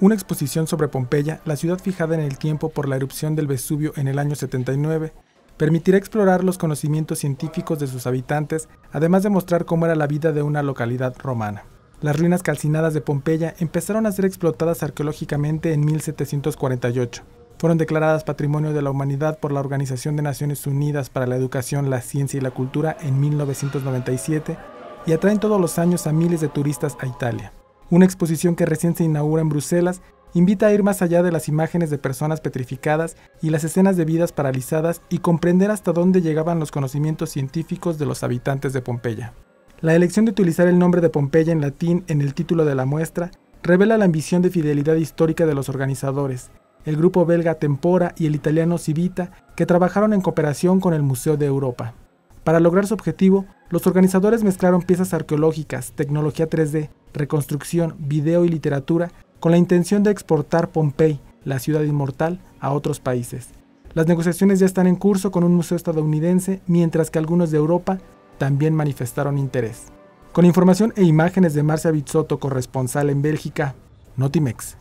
Una exposición sobre Pompeya, la ciudad fijada en el tiempo por la erupción del Vesubio en el año 79, permitirá explorar los conocimientos científicos de sus habitantes, además de mostrar cómo era la vida de una localidad romana. Las ruinas calcinadas de Pompeya empezaron a ser explotadas arqueológicamente en 1748. Fueron declaradas Patrimonio de la Humanidad por la Organización de Naciones Unidas para la Educación, la Ciencia y la Cultura en 1997 y atraen todos los años a miles de turistas a Italia. Una exposición que recién se inaugura en Bruselas invita a ir más allá de las imágenes de personas petrificadas y las escenas de vidas paralizadas y comprender hasta dónde llegaban los conocimientos científicos de los habitantes de Pompeya. La elección de utilizar el nombre de Pompeya en latín en el título de la muestra revela la ambición de fidelidad histórica de los organizadores, el grupo belga Tempora y el italiano Civita, que trabajaron en cooperación con el Museo de Europa. Para lograr su objetivo, los organizadores mezclaron piezas arqueológicas, tecnología 3D, reconstrucción, video y literatura con la intención de exportar Pompey, la ciudad inmortal, a otros países. Las negociaciones ya están en curso con un museo estadounidense, mientras que algunos de Europa también manifestaron interés. Con información e imágenes de Marcia Bizzotto, corresponsal en Bélgica, Notimex.